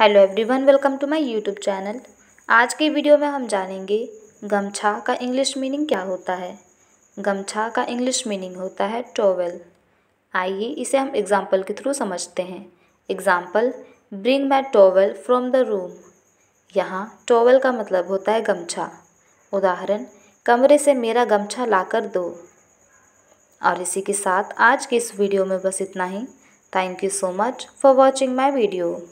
hello everyone welcome to my YouTube channel आज की video में हम जानेंगे गमछा का इंग्लिश मीनिंग क्या होता है गमछा का इंग्लिश मीनिंग होता है टॉवल आइए इसे हम एग्जाम्पल के थ्रू समझते हैं example bring my towel from the room यहाँ टॉवल का मतलब होता है गमछा उदाहरण कमरे से मेरा गमछा ला दो और इसी के साथ आज के इस वीडियो में बस इतना ही thank you so much for watching my video